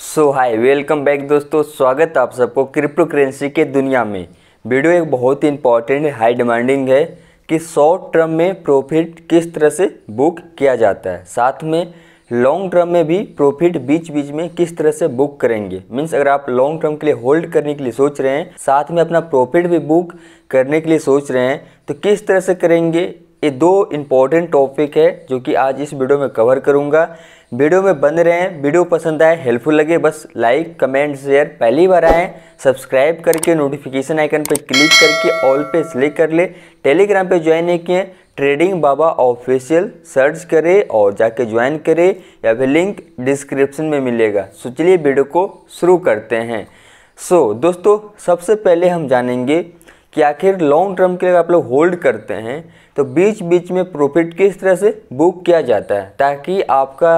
सो hi welcome back दोस्तों स्वागत आप सबको क्रिप्टो करेंसी के दुनिया में वीडियो एक बहुत ही इंपॉर्टेंट हाई डिमांडिंग है कि शॉर्ट टर्म में प्रॉफिट किस तरह से बुक किया जाता है साथ में लॉन्ग टर्म में भी प्रॉफिट बीच बीच में किस तरह से बुक करेंगे मीन्स अगर आप लॉन्ग टर्म के लिए होल्ड करने के लिए सोच रहे हैं साथ में अपना प्रॉफिट भी बुक करने के लिए सोच रहे हैं तो किस तरह से करेंगे ये दो इम्पॉर्टेंट टॉपिक है जो कि आज इस वीडियो में कवर करूँगा वीडियो में बन रहे हैं वीडियो पसंद आए हेल्पफुल लगे बस लाइक कमेंट शेयर पहली बार आए सब्सक्राइब करके नोटिफिकेशन आइकन पर क्लिक करके ऑल पे सिलेक्ट कर ले टेलीग्राम पे ज्वाइन नहीं किए ट्रेडिंग बाबा ऑफिशियल सर्च करें और जाके ज्वाइन करें या फिर लिंक डिस्क्रिप्शन में मिलेगा सो चलिए वीडियो को शुरू करते हैं सो so, दोस्तों सबसे पहले हम जानेंगे कि आखिर लॉन्ग टर्म के लिए आप लोग होल्ड करते हैं तो बीच बीच में प्रॉफिट किस तरह से बुक किया जाता है ताकि आपका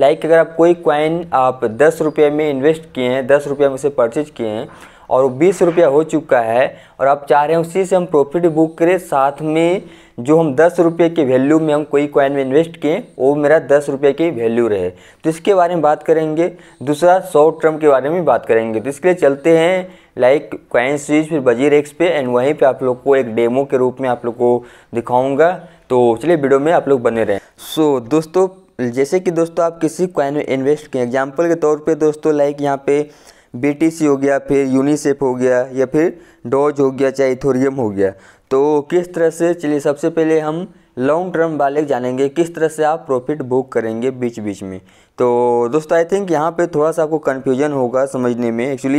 लाइक अगर आप कोई क्वाइन आप दस रुपये में इन्वेस्ट किए हैं दस रुपये में उसे परचेज किए हैं और बीस रुपया हो चुका है और आप चाह रहे हैं उसी से हम प्रॉफिट बुक करें साथ में जो हम दस रुपये के वैल्यू में हम कोई कॉइन में इन्वेस्ट किए वो मेरा दस रुपये की वैल्यू रहे तो इसके बारे में बात करेंगे दूसरा शॉर्ट टर्म के बारे में बात करेंगे तो इसके लिए चलते हैं लाइक क्वाइन सीरीज फिर बजीर एक्स पे एंड वहीं पे आप लोग को एक डेमो के रूप में आप लोग को दिखाऊंगा तो चलिए वीडियो में आप लोग बने रहें सो so, दोस्तों जैसे कि दोस्तों आप किसी कॉइन में इन्वेस्ट किए एग्जाम्पल के तौर पर दोस्तों लाइक यहाँ पे बीटीसी हो गया फिर यूनिसेफ हो गया या फिर डॉज हो गया चाहे इथोरियम हो गया तो किस तरह से चलिए सबसे पहले हम लॉन्ग टर्म वाले जानेंगे किस तरह से आप प्रॉफिट बुक करेंगे बीच बीच में तो दोस्तों आई थिंक यहाँ पे थोड़ा सा आपको कन्फ्यूजन होगा समझने में एक्चुअली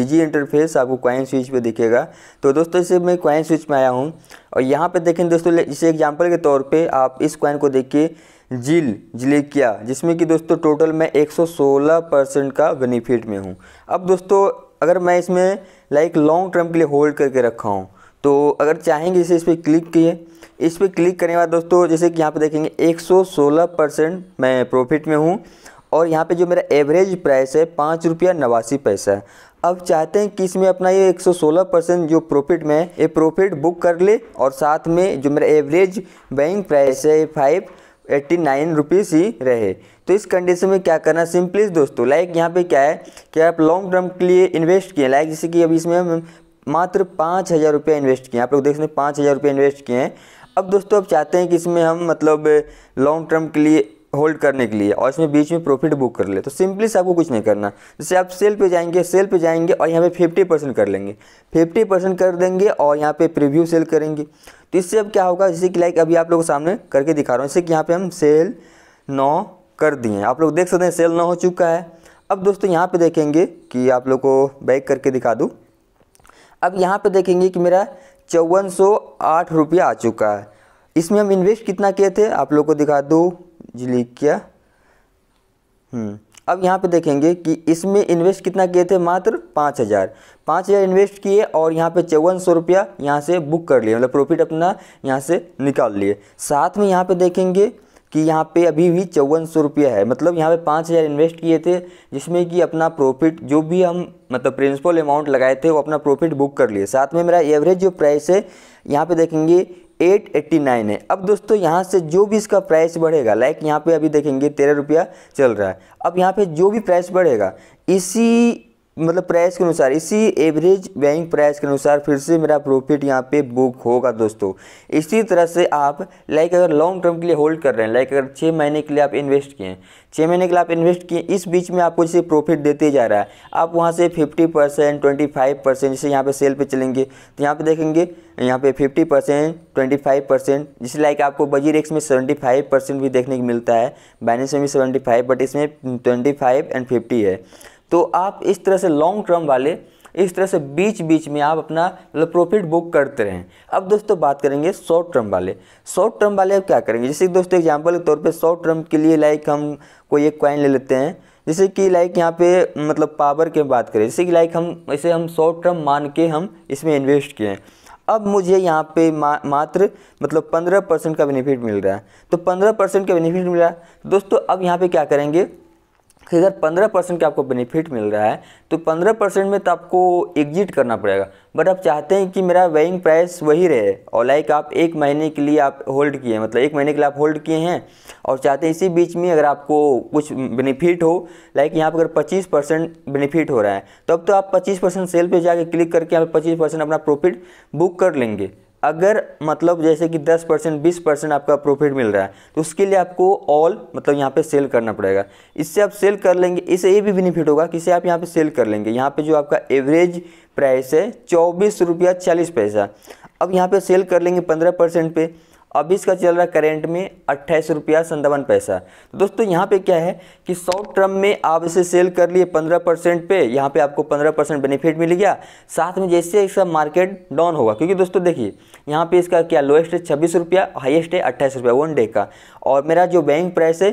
इजी इंटरफेस आपको क्वाइन स्विच पे दिखेगा तो दोस्तों इसे मैं क्वाइन स्विच में आया हूँ और यहाँ पे देखें दोस्तों इसे एग्जांपल के तौर पे आप इस क्वाइन को देखिए जिल किया जिसमें कि दोस्तों टोटल मैं 116 परसेंट का बेनिफिट में हूँ अब दोस्तों अगर मैं इसमें लाइक लॉन्ग टर्म के लिए होल्ड करके रखा हूँ तो अगर चाहेंगे इसे इस पर क्लिक किए इस पर क्लिक करने के बाद दोस्तों जैसे कि यहाँ पे देखेंगे 116 परसेंट मैं प्रॉफिट में हूँ और यहाँ पे जो मेरा एवरेज प्राइस है पाँच रुपया नवासी पैसा है अब चाहते हैं कि इसमें अपना ये 116 परसेंट जो प्रॉफिट में ये प्रॉफिट बुक कर ले और साथ में जो मेरा एवरेज बैंक प्राइस है फाइव एट्टी नाइन रुपीज़ ही रहे तो इस कंडीशन में क्या करना सिंपली दोस्तों लाइक यहाँ पे क्या है कि आप लॉन्ग टर्म के लिए इन्वेस्ट किए लाइक जैसे कि अभी इसमें हम मात्र पाँच हज़ार रुपया इन्वेस्ट किए आप लोग देख सकते हैं पाँच हज़ार रुपये इन्वेस्ट किए हैं अब दोस्तों अब चाहते हैं कि इसमें हम मतलब लॉन्ग टर्म के लिए होल्ड करने के लिए और इसमें बीच में प्रॉफिट बुक कर ले तो सिंपली से आपको कुछ नहीं करना जैसे आप सेल पे जाएंगे सेल पे जाएंगे और यहाँ पे फिफ्टी परसेंट कर लेंगे फिफ्टी परसेंट कर देंगे और यहाँ पे प्रीव्यू सेल करेंगे तो इससे अब क्या होगा जैसे कि लाइक अभी आप लोग को सामने करके दिखा रहा हूँ जैसे कि यहाँ पर हम सेल नौ कर दिए आप लोग देख सकते हैं सेल नौ हो चुका है अब दोस्तों यहाँ पर देखेंगे कि आप लोग को बैक करके दिखा दूँ अब यहाँ पर देखेंगे कि मेरा चौवन सौ आठ रुपया आ चुका है इसमें हम इन्वेस्ट कितना किए थे आप लोग को दिखा दूँ जिलिकिया हम्म। अब यहाँ पे देखेंगे कि इसमें इन्वेस्ट कितना किए थे मात्र पाँच हज़ार पाँच हज़ार इन्वेस्ट किए और यहाँ पे चौवन सौ रुपया यहाँ से बुक कर लिए मतलब प्रॉफिट अपना यहाँ से निकाल लिए साथ में यहाँ पे देखेंगे कि यहाँ पे अभी भी चौवन सौ रुपया है मतलब यहाँ पे पाँच हज़ार इन्वेस्ट किए थे जिसमें कि अपना प्रॉफिट जो भी हम मतलब प्रिंसिपल अमाउंट लगाए थे वो अपना प्रॉफिट बुक कर लिए साथ में मेरा एवरेज जो प्राइस है यहाँ पे देखेंगे 889 है अब दोस्तों यहाँ से जो भी इसका प्राइस बढ़ेगा लाइक यहाँ पे अभी देखेंगे तेरह रुपया चल रहा है अब यहाँ पे जो भी प्राइस बढ़ेगा इसी मतलब प्राइस के अनुसार इसी एवरेज बैंक प्राइस के अनुसार फिर से मेरा प्रॉफिट यहाँ पे बुक होगा दोस्तों इसी तरह से आप लाइक अगर लॉन्ग टर्म के लिए होल्ड कर रहे हैं लाइक अगर छः महीने के लिए आप इन्वेस्ट किए हैं छः महीने के लिए आप इन्वेस्ट किए इस बीच में आपको जैसे प्रॉफिट देते जा रहा है आप वहाँ से fifty percent twenty five percent जैसे यहाँ पर सेल पर चलेंगे तो यहाँ पर देखेंगे यहाँ पे 50 परसेंट ट्वेंटी फाइव परसेंट जिस लाइक आपको बजीर एक्स में 75 परसेंट भी देखने को मिलता है बैनेस में भी 75 बट इसमें 25 एंड 50 है तो आप इस तरह से लॉन्ग टर्म वाले इस तरह से बीच बीच में आप अपना मतलब प्रॉफिट बुक करते रहें अब दोस्तों बात करेंगे शॉर्ट टर्म वाले शॉर्ट टर्म वाले अब क्या करेंगे जैसे दोस्तों एग्जांपल के तौर पे शॉर्ट टर्म के लिए लाइक हम कोई एक क्वाइन ले लेते हैं जैसे कि लाइक यहाँ पे मतलब पावर की बात करें जैसे कि लाइक हम इसे हम शॉर्ट टर्म मान के हम इसमें इन्वेस्ट किए हैं अब मुझे यहाँ पे मा, मात्र मतलब पंद्रह परसेंट का बेनिफिट मिल रहा है तो पंद्रह परसेंट का बेनिफिट मिल रहा है दोस्तों अब यहाँ पे क्या करेंगे अगर पंद्रह परसेंट का आपको बेनिफिट मिल रहा है तो पंद्रह परसेंट में तो आपको एग्जिट करना पड़ेगा बट आप चाहते हैं कि मेरा वेइंग प्राइस वही रहे और लाइक आप एक महीने के लिए आप होल्ड किए मतलब एक महीने के लिए आप होल्ड किए हैं और चाहते हैं इसी बीच में अगर आपको कुछ बेनिफिट हो लाइक यहाँ पर अगर पच्चीस परसेंट बेनिफिट हो रहा है तब तो, तो आप पच्चीस परसेंट सेल पर जाकर क्लिक करके यहाँ पर पच्चीस परसेंट अपना प्रॉफिट बुक कर लेंगे अगर मतलब जैसे कि 10 परसेंट बीस परसेंट आपका प्रॉफिट मिल रहा है तो उसके लिए आपको ऑल मतलब यहाँ पे सेल करना पड़ेगा इससे आप सेल कर लेंगे इससे ये भी बेनिफिट होगा कि इसे आप यहाँ पे सेल कर लेंगे यहाँ पे जो आपका एवरेज प्राइस है चौबीस रुपया चालीस पैसा अब यहाँ पे सेल कर लेंगे पंद्रह परसेंट पे अब इसका चल रहा है करेंट में अट्ठाईस रुपया संतावन पैसा तो दोस्तों यहाँ पे क्या है कि शॉर्ट टर्म में आप इसे सेल कर लिए पंद्रह परसेंट पे यहाँ पे आपको पंद्रह परसेंट बेनिफिट मिल गया साथ में जैसे इसका मार्केट डाउन होगा क्योंकि दोस्तों देखिए यहाँ पे इसका क्या लोएस्ट है छब्बीस रुपया हाइएस्ट है अट्ठाईस रुपया वन डे का और मेरा जो बैंक प्राइस है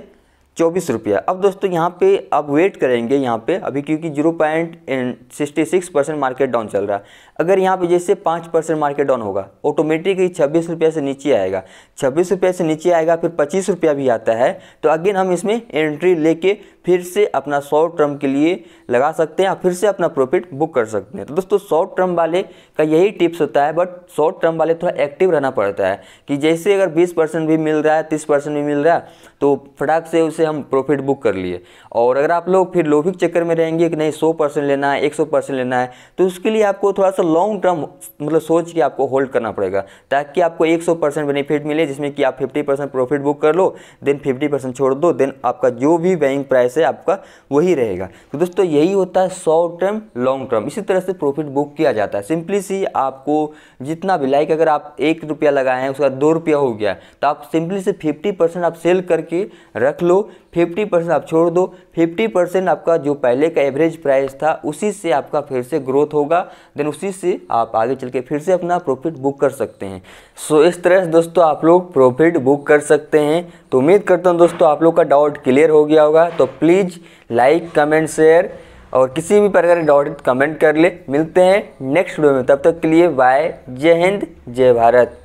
चौबीस रुपया अब दोस्तों यहाँ पे अब वेट करेंगे यहाँ पे अभी क्योंकि zero point sixty six percent market down चल रहा है अगर यहाँ पे जैसे पाँच परसेंट मार्केट डाउन होगा ऑटोमेटिक ही छब्बीस रुपये से नीचे आएगा छब्बीस रुपये से नीचे आएगा फिर पच्चीस रुपया भी आता है तो अगेन हम इसमें एंट्री लेके फिर से अपना शॉर्ट टर्म के लिए लगा सकते हैं या फिर से अपना प्रॉफिट बुक कर सकते हैं तो दोस्तों शॉर्ट टर्म वाले का यही टिप्स होता है बट शॉर्ट टर्म वाले थोड़ा एक्टिव रहना पड़ता है कि जैसे अगर बीस परसेंट भी मिल रहा है तीस परसेंट भी मिल रहा है तो फटाक से उसे हम प्रॉफिट बुक कर लिए और अगर आप लोग फिर लोभिक चक्कर में रहेंगे कि नहीं सौ परसेंट लेना है एक सौ परसेंट लेना है तो उसके लिए आपको थोड़ा सा लॉन्ग टर्म मतलब सोच के आपको होल्ड करना पड़ेगा ताकि आपको एक सौ परसेंट बेनिफिट मिले जिसमें कि आप फिफ्टी परसेंट प्रॉफिट बुक कर लो देन फिफ्टी परसेंट छोड़ दो देन आपका जो भी बैंक प्राइस पैसे आपका वही रहेगा तो दोस्तों यही होता है शॉर्ट टर्म लॉन्ग टर्म इसी तरह से प्रॉफिट बुक किया जाता है सिंपली सी आपको जितना भी लाइक अगर आप एक रुपया लगाए हैं उसका दो रुपया हो गया तो आप सिंपली से फिफ्टी परसेंट आप सेल करके रख लो फिफ्टी परसेंट आप छोड़ दो फिफ्टी परसेंट आपका जो पहले का एवरेज प्राइस था उसी से आपका फिर से ग्रोथ होगा देन उसी से आप आगे चल के फिर से अपना प्रॉफिट बुक कर सकते हैं सो so, इस तरह से दोस्तों आप लोग प्रॉफिट बुक कर सकते हैं तो उम्मीद करता हूँ दोस्तों आप लोग का डाउट क्लियर हो गया होगा तो प्लीज़ लाइक कमेंट शेयर और किसी भी प्रकार के डाउट तो कमेंट कर ले मिलते हैं नेक्स्ट वीडियो में तब तक के लिए बाय जय हिंद जय भारत